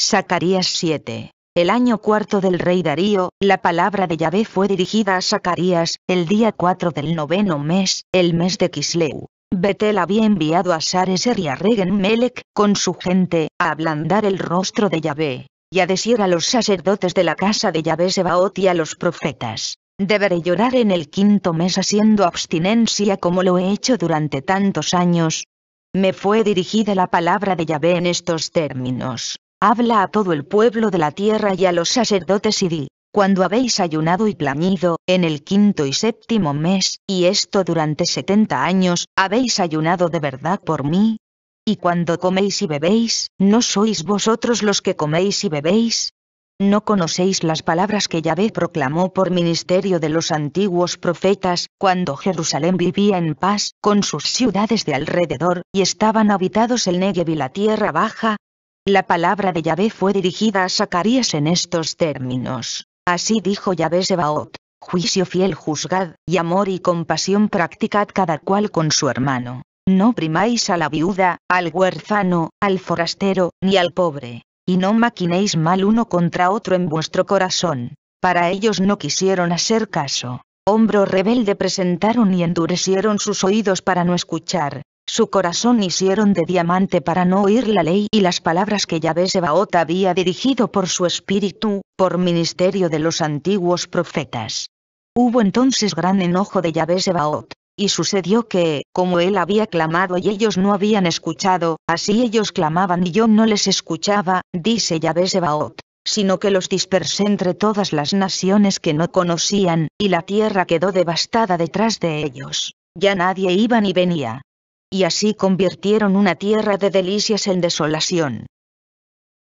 Zacarías 7. El año cuarto del rey Darío, la palabra de Yahvé fue dirigida a Zacarías, el día 4 del noveno mes, el mes de Kisleu. Betel había enviado a Sareser y a Regen Melech, con su gente, a ablandar el rostro de Yahvé, y a decir a los sacerdotes de la casa de Yahvé Sebaot y a los profetas. Deberé llorar en el quinto mes haciendo abstinencia como lo he hecho durante tantos años. Me fue dirigida la palabra de Yahvé en estos términos. Habla a todo el pueblo de la tierra y a los sacerdotes y di, cuando habéis ayunado y plañido, en el quinto y séptimo mes, y esto durante setenta años, habéis ayunado de verdad por mí. Y cuando coméis y bebéis, ¿no sois vosotros los que coméis y bebéis? ¿No conocéis las palabras que Yahvé proclamó por ministerio de los antiguos profetas, cuando Jerusalén vivía en paz, con sus ciudades de alrededor, y estaban habitados el Negev y la tierra baja, la palabra de Yahvé fue dirigida a Zacarías en estos términos. Así dijo Yahvé Sebaot, juicio fiel juzgad, y amor y compasión practicad cada cual con su hermano. No primáis a la viuda, al huérfano, al forastero, ni al pobre. Y no maquinéis mal uno contra otro en vuestro corazón. Para ellos no quisieron hacer caso. Hombro rebelde presentaron y endurecieron sus oídos para no escuchar, su corazón hicieron de diamante para no oír la ley y las palabras que Yahvé Sebaot había dirigido por su espíritu, por ministerio de los antiguos profetas. Hubo entonces gran enojo de Yahvé y sucedió que, como él había clamado y ellos no habían escuchado, así ellos clamaban y yo no les escuchaba, dice Yahvé Sebaot, sino que los dispersé entre todas las naciones que no conocían, y la tierra quedó devastada detrás de ellos. Ya nadie iba ni venía, y así convirtieron una tierra de delicias en desolación.